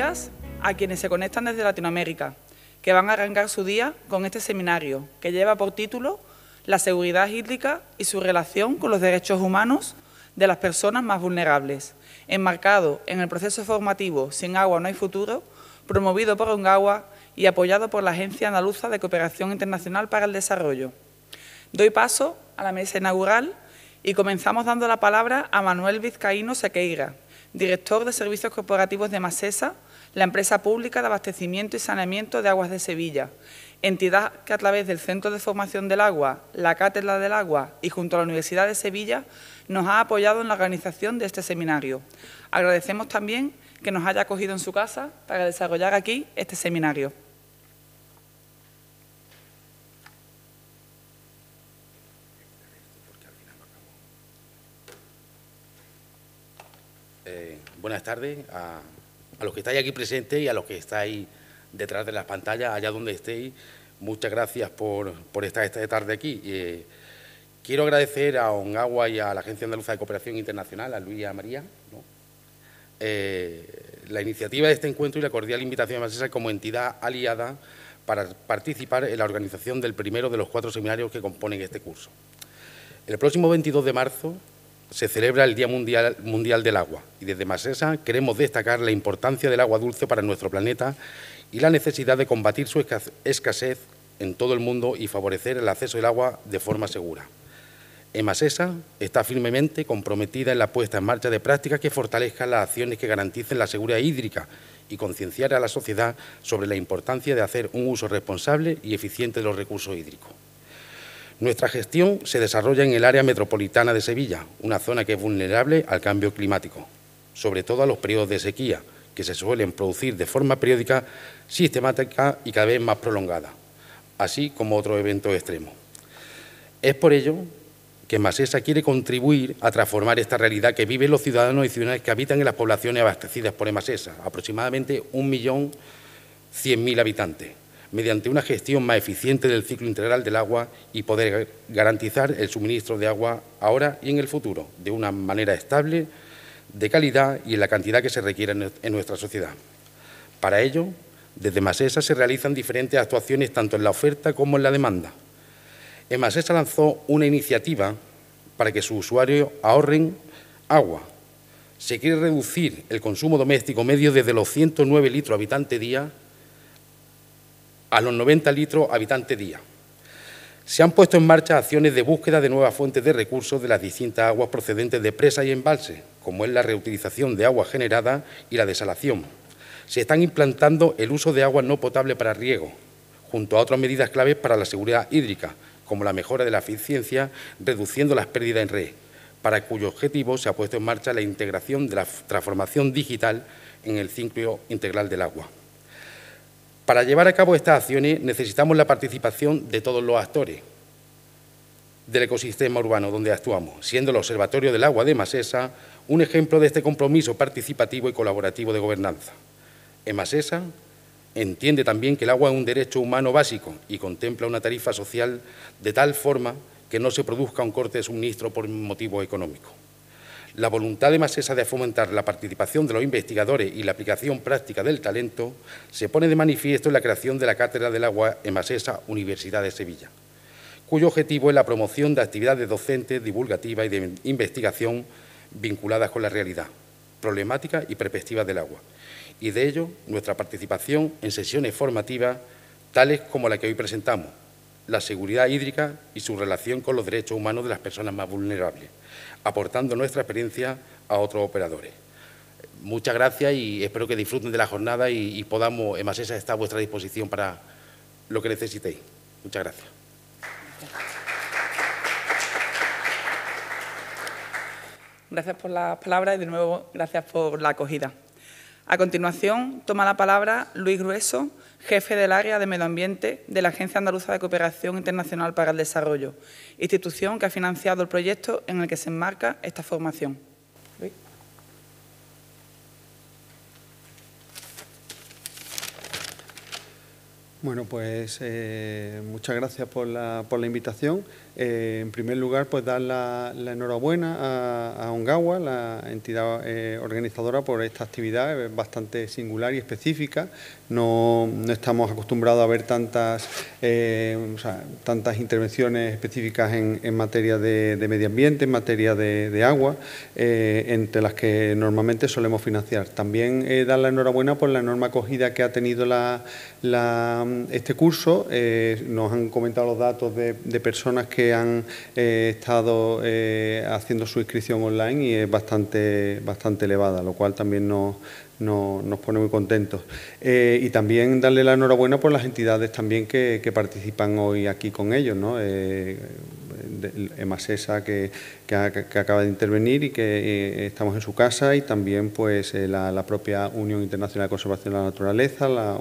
a quienes se conectan desde Latinoamérica, que van a arrancar su día con este seminario, que lleva por título La seguridad hídrica y su relación con los derechos humanos de las personas más vulnerables, enmarcado en el proceso formativo Sin agua no hay futuro, promovido por Ongawa y apoyado por la Agencia Andaluza de Cooperación Internacional para el Desarrollo. Doy paso a la mesa inaugural y comenzamos dando la palabra a Manuel Vizcaíno Sequeira, director de Servicios Corporativos de Macesa, la empresa pública de abastecimiento y saneamiento de aguas de Sevilla, entidad que a través del Centro de Formación del Agua, la Cátedra del Agua y junto a la Universidad de Sevilla nos ha apoyado en la organización de este seminario. Agradecemos también que nos haya acogido en su casa para desarrollar aquí este seminario. buenas tardes a, los que estáis aquí presentes y a los que estáis detrás de las pantallas, allá donde estéis. Muchas gracias por, estar esta tarde aquí. Eh, quiero agradecer a Ongawa y a la Agencia Andaluza de Cooperación Internacional, a Luis y a María, eh, la iniciativa de este encuentro y la cordial invitación a Masesa como entidad aliada para participar en la organización del primero de los cuatro seminarios que componen este curso. El próximo 22 de marzo se celebra el Día Mundial, del Agua y desde Masesa queremos destacar la importancia del agua dulce para nuestro planeta y la necesidad de combatir su escasez en todo el mundo y favorecer el acceso al agua de forma segura. EMASESA está firmemente comprometida en la puesta en marcha de prácticas que fortalezcan las acciones que garanticen la seguridad hídrica y concienciar a la sociedad sobre la importancia de hacer un uso responsable y eficiente de los recursos hídricos. Nuestra gestión se desarrolla en el área metropolitana de Sevilla, una zona que es vulnerable al cambio climático, sobre todo a los periodos de sequía, que se suelen producir de forma periódica, sistemática y cada vez más prolongada, así como otros eventos extremos. Es por ello que Masesa quiere contribuir a transformar esta realidad que viven los ciudadanos y ciudadanas que habitan en las poblaciones abastecidas por Masesa, aproximadamente 1.100.000 habitantes, mediante una gestión más eficiente del ciclo integral del agua y poder garantizar el suministro de agua ahora y en el futuro, de una manera estable, de calidad y en la cantidad que se requiere en nuestra sociedad. Para ello, desde Masesa se realizan diferentes actuaciones tanto en la oferta como en la demanda. En Masesa lanzó una iniciativa para que sus usuarios ahorren agua. Se quiere reducir el consumo doméstico medio desde los 109 litros habitante día a los 90 litros habitante día. Se han puesto en marcha acciones de búsqueda de nuevas fuentes de recursos de las distintas aguas procedentes de presas y embalse, como es la reutilización de agua generada y la desalación. Se están implantando el uso de agua no potable para riego, junto a otras medidas claves para la seguridad hídrica, como la mejora de la eficiencia, reduciendo las pérdidas en red, para cuyo objetivo se ha puesto en marcha la integración de la transformación digital en el ciclo integral del agua. Para llevar a cabo estas acciones necesitamos la participación de todos los actores del ecosistema urbano donde actuamos, siendo el Observatorio del Agua de Masesa un ejemplo de este compromiso participativo y colaborativo de gobernanza. En Masesa entiende también que el agua es un derecho humano básico y contempla una tarifa social de tal forma que no se produzca un corte de suministro por motivo económico la voluntad de Masesa de fomentar la participación de los investigadores y la aplicación práctica del talento se pone de manifiesto en la creación de la Cátedra del Agua en Masesa Universidad de Sevilla, cuyo objetivo es la promoción de actividades docentes, divulgativas y de investigación vinculadas con la realidad, problemática y perspectivas del agua, y de ello nuestra participación en sesiones formativas tales como la que hoy presentamos, la seguridad hídrica y su relación con los derechos humanos de las personas más vulnerables aportando nuestra experiencia a otros operadores. Muchas gracias y espero que disfruten de la jornada y, y podamos, esa está a vuestra disposición para lo que necesitéis. Muchas gracias. Gracias por las palabras y de nuevo gracias por la acogida. A continuación, toma la palabra Luis Grueso, jefe del área de medio ambiente de la Agencia Andaluza de Cooperación Internacional para el Desarrollo, institución que ha financiado el proyecto en el que se enmarca esta formación. Bueno, pues eh, muchas gracias por la, por la invitación. Eh, en primer lugar, pues dar la, enhorabuena a, a, Ongawa, la entidad eh, organizadora, por esta actividad bastante singular y específica. No, no estamos acostumbrados a ver tantas, tantas intervenciones específicas en, en materia de, de, medio ambiente, en materia de, de agua, entre las que normalmente solemos financiar. También dar la enhorabuena por la enorme acogida que ha tenido la, la este curso. Eh, nos han comentado los datos de, personas que han eh, estado eh, haciendo su inscripción online y es bastante, bastante elevada, lo cual también nos, nos pone muy contentos. y también darle la enhorabuena por las entidades también que, participan hoy aquí con ellos, ¿no? EMASESA que, acaba de intervenir y que estamos en su casa y también pues la, propia Unión Internacional de Conservación de la Naturaleza, la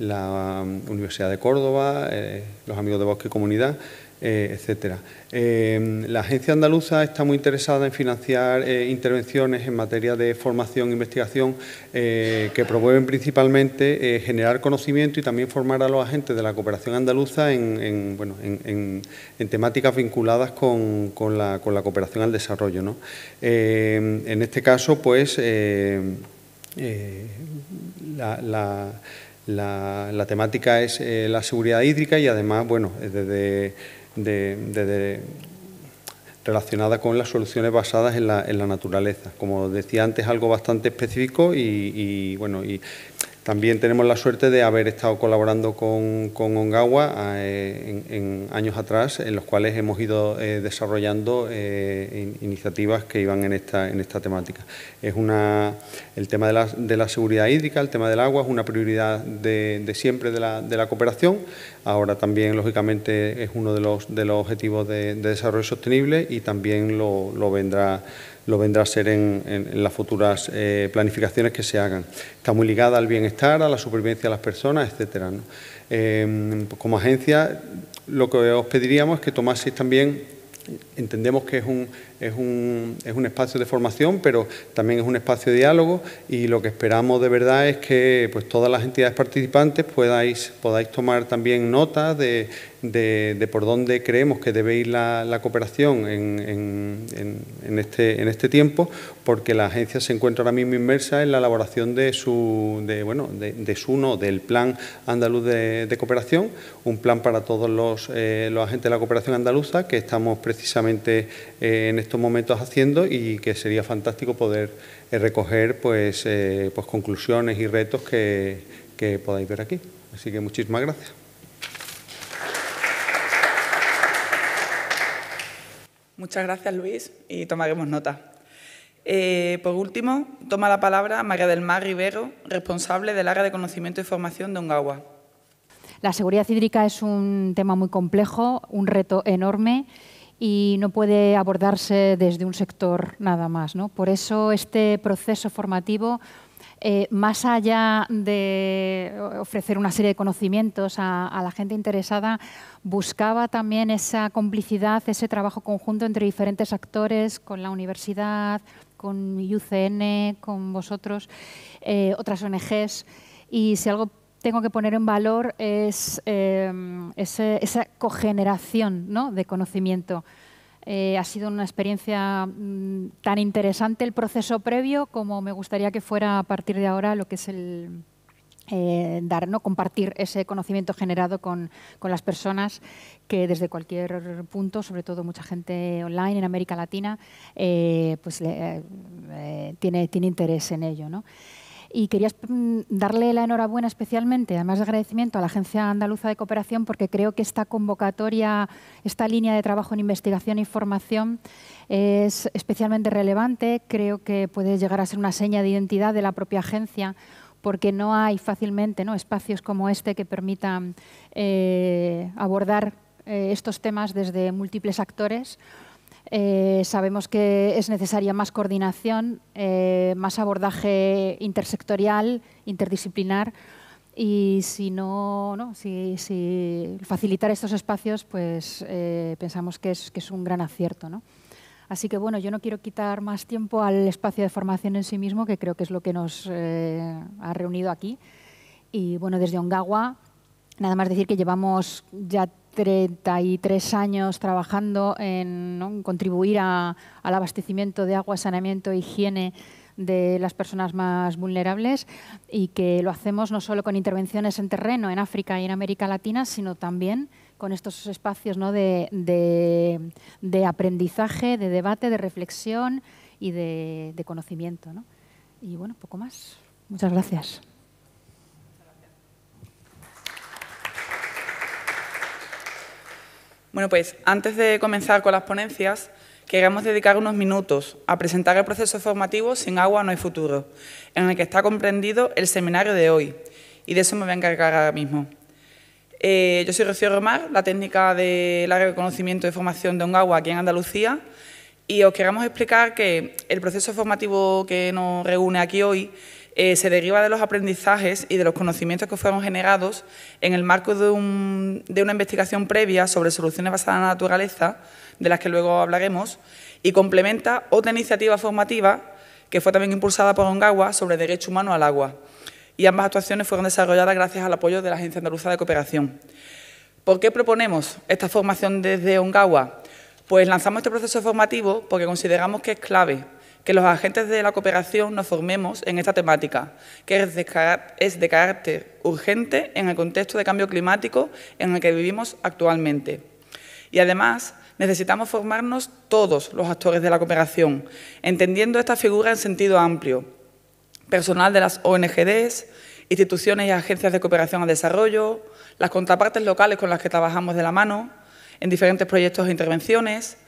la mm, Universidad de Córdoba, eh, los amigos de Bosque Comunidad, eh, etcétera. Eh, la Agencia Andaluza está muy interesada en financiar intervenciones en materia de formación e investigación que promueven principalmente generar conocimiento y también formar a los agentes de la cooperación andaluza en, bueno, en, temáticas vinculadas con, la, cooperación al desarrollo. en este caso, pues, la la, la temática es eh, la seguridad hídrica y además, bueno, desde, relacionada con las soluciones basadas en la, en la, naturaleza. Como decía antes, algo bastante específico y, y bueno, y también tenemos la suerte de haber estado colaborando con, con Ongawa eh, en, años atrás, en los cuales hemos ido eh, desarrollando eh, iniciativas que iban en esta, en esta temática. Es una, el tema de la, seguridad hídrica, el tema del agua, es una prioridad de, siempre de la, cooperación. Ahora también, lógicamente, es uno de los, de los objetivos de, desarrollo sostenible y también lo, lo vendrá lo vendrá a ser en, las futuras eh, planificaciones que se hagan. Está muy ligada al bienestar, a la supervivencia de las personas, etcétera. Eh, como agencia, lo que os pediríamos es que tomaseis también, entendemos que es un es un, es un espacio de formación, pero también es un espacio de diálogo y lo que esperamos de verdad es que pues, todas las entidades participantes podáis, podáis tomar también nota de, por dónde creemos que debe ir la, cooperación en, este, en este tiempo, porque la agencia se encuentra ahora mismo inmersa en la elaboración de su, de, bueno, de, su del Plan Andaluz de, Cooperación, un plan para todos eh, los, agentes de la cooperación andaluza que estamos precisamente eh, en este estos momentos haciendo y que sería fantástico poder eh, recoger pues, eh, pues, conclusiones y retos que, podáis ver aquí. Así que muchísimas gracias. Muchas gracias, Luis, y tomaremos nota. Eh, por último, toma la palabra María del Mar Rivero, responsable del área de conocimiento y formación de Ongawa. La seguridad hídrica es un tema muy complejo, un reto enorme y no puede abordarse desde un sector nada más. Por eso este proceso formativo, eh, más allá de ofrecer una serie de conocimientos a, la gente interesada, buscaba también esa complicidad, ese trabajo conjunto entre diferentes actores, con la universidad, con UCN, con vosotros, eh, otras ONGs. Y si algo tengo que poner en valor es em, esa cogeneración ¿no? de conocimiento. Eh, ha sido una experiencia mm, tan interesante el proceso previo como me gustaría que fuera a partir de ahora lo que es el eh, dar, ¿no? compartir ese conocimiento generado con, con, las personas que desde cualquier punto, sobre todo mucha gente online en América Latina, eh, pues tiene, tiene interés en ello. ¿no? y quería mm, darle la enhorabuena especialmente, además de agradecimiento a la Agencia Andaluza de Cooperación, porque creo que esta convocatoria, esta línea de trabajo en investigación e información es especialmente relevante. Creo que puede llegar a ser una seña de identidad de la propia agencia porque no hay fácilmente ¿no? espacios como este que permitan eh, abordar eh, estos temas desde múltiples actores eh, sabemos que es necesaria más coordinación, eh, más abordaje intersectorial, interdisciplinar y si no, no si, si, facilitar estos espacios, pues eh, pensamos que es, que es, un gran acierto. ¿no? Así que bueno, yo no quiero quitar más tiempo al espacio de formación en sí mismo, que creo que es lo que nos ha reunido aquí. Y bueno, desde Ongawa, nada más decir que llevamos ya 33 años trabajando en contribuir al abastecimiento de agua, saneamiento, e higiene de las personas más vulnerables y que lo hacemos no solo con intervenciones en terreno en África y en América Latina, sino también con estos espacios de, aprendizaje, de debate, de reflexión y de, conocimiento. Y bueno, poco más. Muchas gracias. Bueno, pues antes de comenzar con las ponencias, queremos dedicar unos minutos a presentar el proceso formativo Sin agua no hay futuro, en el que está comprendido el seminario de hoy, y de eso me voy a encargar ahora mismo. Eh, yo soy Rocío Romar, la técnica del área de conocimiento y formación de Ongawa aquí en Andalucía, y os queremos explicar que el proceso formativo que nos reúne aquí hoy eh, se deriva de los aprendizajes y de los conocimientos que fueron generados en el marco de, una investigación previa sobre soluciones basadas en la naturaleza, de las que luego hablaremos, y complementa otra iniciativa formativa que fue también impulsada por Ongawa sobre derecho humano al agua. Y ambas actuaciones fueron desarrolladas gracias al apoyo de la Agencia Andaluza de Cooperación. ¿Por qué proponemos esta formación desde Ongawa? Pues lanzamos este proceso formativo porque consideramos que es clave que los agentes de la cooperación nos formemos en esta temática, que es de, carácter urgente en el contexto de cambio climático en el que vivimos actualmente. Y además, necesitamos formarnos todos los actores de la cooperación, entendiendo esta figura en sentido amplio. Personal de las ONGDs, instituciones y agencias de cooperación al desarrollo, las contrapartes locales con las que trabajamos de la mano, en diferentes proyectos e intervenciones,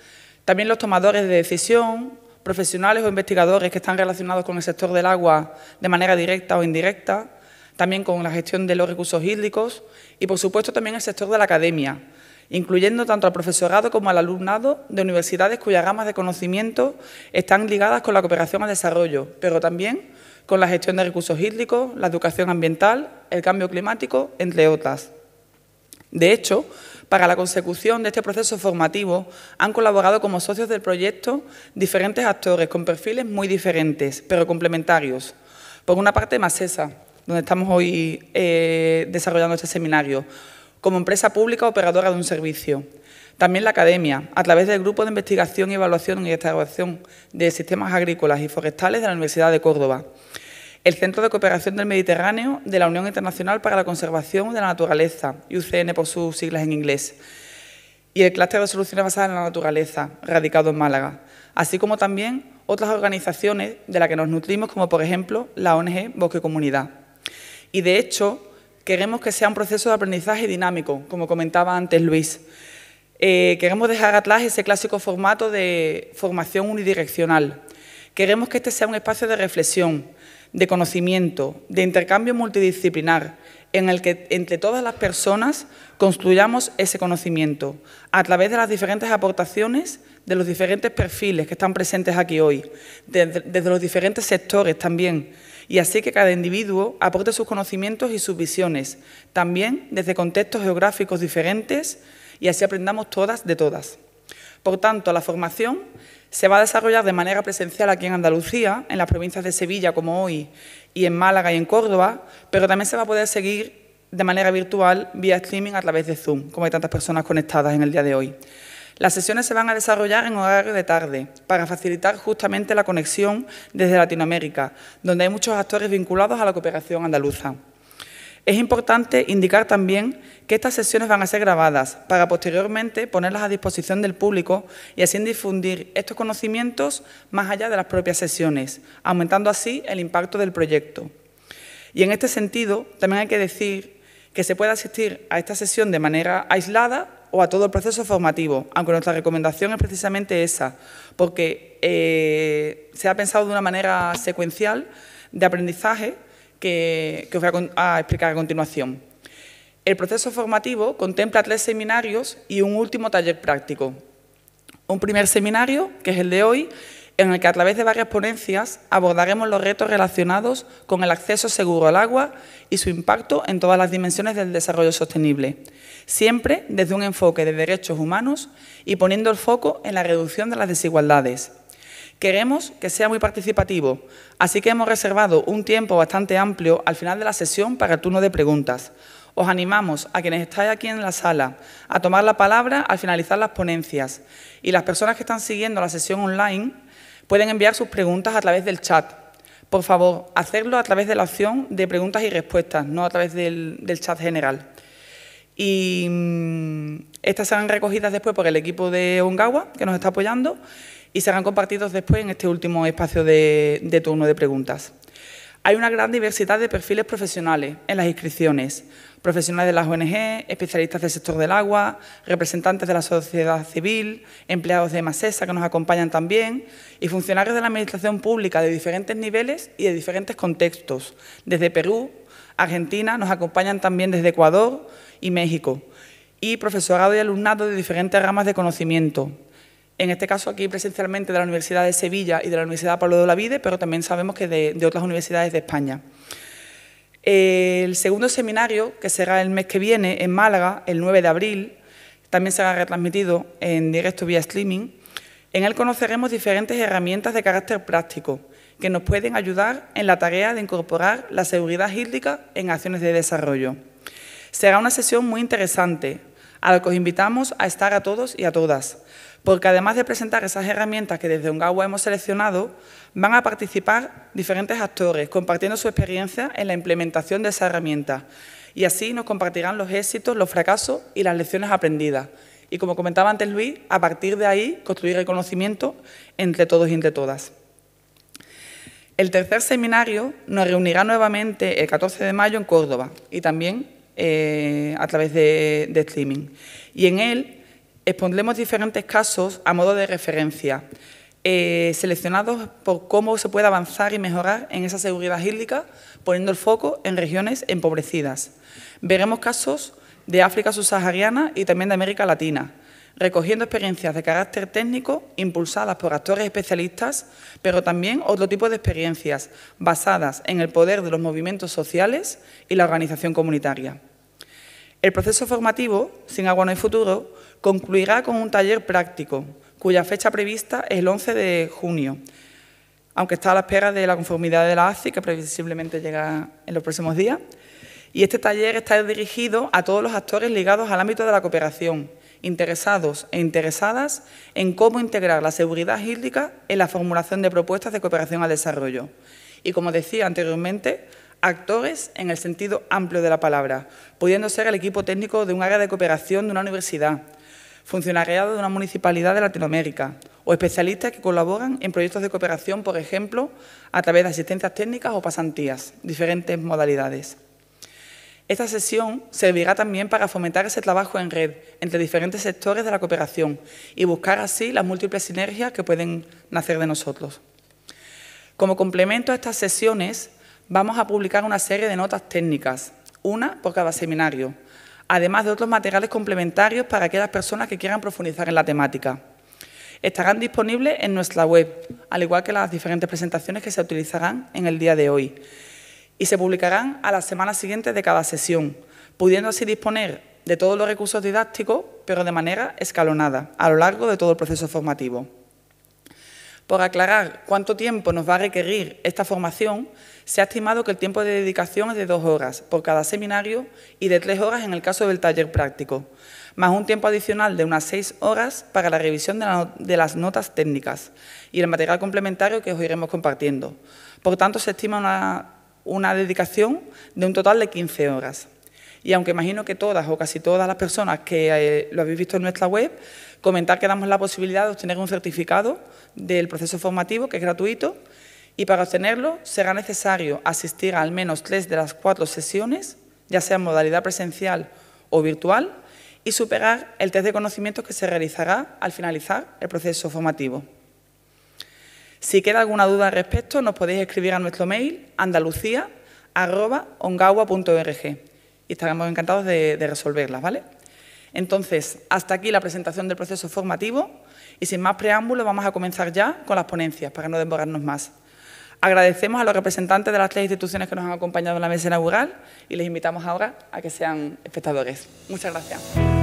también los tomadores de decisión, profesionales o investigadores que están relacionados con el sector del agua de manera directa o indirecta, también con la gestión de los recursos hídricos y, por supuesto, también el sector de la academia, incluyendo tanto al profesorado como al alumnado de universidades cuyas ramas de conocimiento están ligadas con la cooperación al desarrollo, pero también con la gestión de recursos hídricos, la educación ambiental, el cambio climático, entre otras. De hecho, para la consecución de este proceso formativo han colaborado como socios del proyecto diferentes actores con perfiles muy diferentes, pero complementarios. Por una parte, Macesa, donde estamos hoy eh, desarrollando este seminario, como empresa pública operadora de un servicio. También la Academia, a través del Grupo de Investigación y Evaluación y Restauración de Sistemas Agrícolas y Forestales de la Universidad de Córdoba el Centro de Cooperación del Mediterráneo de la Unión Internacional para la Conservación de la Naturaleza, UCN por sus siglas en inglés, y el Clúster de Soluciones Basadas en la Naturaleza, radicado en Málaga, así como también otras organizaciones de las que nos nutrimos, como por ejemplo la ONG Bosque Comunidad. Y de hecho, queremos que sea un proceso de aprendizaje dinámico, como comentaba antes Luis. Eh, queremos dejar atrás ese clásico formato de formación unidireccional. Queremos que este sea un espacio de reflexión, de conocimiento, de intercambio multidisciplinar, en el que entre todas las personas construyamos ese conocimiento a través de las diferentes aportaciones de los diferentes perfiles que están presentes aquí hoy, desde, los diferentes sectores también, y así que cada individuo aporte sus conocimientos y sus visiones, también desde contextos geográficos diferentes, y así aprendamos todas de todas. Por tanto, la formación se va a desarrollar de manera presencial aquí en Andalucía, en las provincias de Sevilla como hoy, y en Málaga y en Córdoba, pero también se va a poder seguir de manera virtual vía streaming a través de Zoom, como hay tantas personas conectadas en el día de hoy. Las sesiones se van a desarrollar en horario de tarde para facilitar justamente la conexión desde Latinoamérica, donde hay muchos actores vinculados a la cooperación andaluza. Es importante indicar también que estas sesiones van a ser grabadas para posteriormente ponerlas a disposición del público y así difundir estos conocimientos más allá de las propias sesiones, aumentando así el impacto del proyecto. Y en este sentido, también hay que decir que se puede asistir a esta sesión de manera aislada o a todo el proceso formativo, aunque nuestra recomendación es precisamente esa, porque eh, se ha pensado de una manera secuencial de aprendizaje, que, os voy a explicar a continuación. El proceso formativo contempla tres seminarios y un último taller práctico. Un primer seminario, que es el de hoy, en el que a través de varias ponencias abordaremos los retos relacionados con el acceso seguro al agua y su impacto en todas las dimensiones del desarrollo sostenible, siempre desde un enfoque de derechos humanos y poniendo el foco en la reducción de las desigualdades. Queremos que sea muy participativo, así que hemos reservado un tiempo bastante amplio al final de la sesión para el turno de preguntas. Os animamos a quienes estáis aquí en la sala a tomar la palabra al finalizar las ponencias y las personas que están siguiendo la sesión online pueden enviar sus preguntas a través del chat. Por favor, hacerlo a través de la opción de preguntas y respuestas, no a través del, chat general. Y mm, estas serán recogidas después por el equipo de Ongawa, que nos está apoyando, y serán compartidos después en este último espacio de, turno de preguntas. Hay una gran diversidad de perfiles profesionales en las inscripciones, profesionales de las ONG, especialistas del sector del agua, representantes de la sociedad civil, empleados de MASESA que nos acompañan también y funcionarios de la administración pública de diferentes niveles y de diferentes contextos. Desde Perú, Argentina, nos acompañan también desde Ecuador y México y profesorado y alumnado de diferentes ramas de conocimiento, en este caso aquí presencialmente de la Universidad de Sevilla y de la Universidad Pablo de Olavide, pero también sabemos que de, otras universidades de España. El segundo seminario, que será el mes que viene en Málaga, el 9 de abril, también será retransmitido en directo vía streaming. En él conoceremos diferentes herramientas de carácter práctico que nos pueden ayudar en la tarea de incorporar la seguridad hídrica en acciones de desarrollo. Será una sesión muy interesante, a la que os invitamos a estar a todos y a todas, porque además de presentar esas herramientas que desde Ungawa hemos seleccionado, van a participar diferentes actores compartiendo su experiencia en la implementación de esa herramienta y así nos compartirán los éxitos, los fracasos y las lecciones aprendidas. Y como comentaba antes Luis, a partir de ahí construir el conocimiento entre todos y entre todas. El tercer seminario nos reunirá nuevamente el 14 de mayo en Córdoba y también eh, a través de, de streaming. Y en él Expondremos diferentes casos a modo de referencia, eh, seleccionados por cómo se puede avanzar y mejorar en esa seguridad hídrica, poniendo el foco en regiones empobrecidas. Veremos casos de África subsahariana y también de América Latina, recogiendo experiencias de carácter técnico impulsadas por actores especialistas, pero también otro tipo de experiencias basadas en el poder de los movimientos sociales y la organización comunitaria. El proceso formativo, Sin Agua No hay Futuro, concluirá con un taller práctico, cuya fecha prevista es el 11 de junio, aunque está a la espera de la conformidad de la ACI, que previsiblemente llega en los próximos días. Y este taller está dirigido a todos los actores ligados al ámbito de la cooperación, interesados e interesadas en cómo integrar la seguridad hídrica en la formulación de propuestas de cooperación al desarrollo. Y como decía anteriormente, actores en el sentido amplio de la palabra, pudiendo ser el equipo técnico de un área de cooperación de una universidad, funcionariado de una municipalidad de Latinoamérica o especialistas que colaboran en proyectos de cooperación, por ejemplo, a través de asistencias técnicas o pasantías, diferentes modalidades. Esta sesión servirá también para fomentar ese trabajo en red entre diferentes sectores de la cooperación y buscar así las múltiples sinergias que pueden nacer de nosotros. Como complemento a estas sesiones, vamos a publicar una serie de notas técnicas, una por cada seminario, además de otros materiales complementarios para aquellas personas que quieran profundizar en la temática. Estarán disponibles en nuestra web, al igual que las diferentes presentaciones que se utilizarán en el día de hoy, y se publicarán a las semanas siguientes de cada sesión, pudiendo así disponer de todos los recursos didácticos, pero de manera escalonada, a lo largo de todo el proceso formativo. Por aclarar cuánto tiempo nos va a requerir esta formación, se ha estimado que el tiempo de dedicación es de dos horas por cada seminario y de tres horas en el caso del taller práctico, más un tiempo adicional de unas seis horas para la revisión de, las notas técnicas y el material complementario que os iremos compartiendo. Por tanto, se estima una, dedicación de un total de 15 horas. Y aunque imagino que todas o casi todas las personas que eh, lo habéis visto en nuestra web Comentar que damos la posibilidad de obtener un certificado del proceso formativo, que es gratuito, y para obtenerlo será necesario asistir a al menos tres de las cuatro sesiones, ya sea en modalidad presencial o virtual, y superar el test de conocimientos que se realizará al finalizar el proceso formativo. Si queda alguna duda al respecto, nos podéis escribir a nuestro mail andalucía.ongawa.org y estaremos encantados de, de resolverlas, ¿vale? Entonces, hasta aquí la presentación del proceso formativo y sin más preámbulos vamos a comenzar ya con las ponencias para no demorarnos más. Agradecemos a los representantes de las tres instituciones que nos han acompañado en la mesa inaugural y les invitamos ahora a que sean espectadores. Muchas gracias.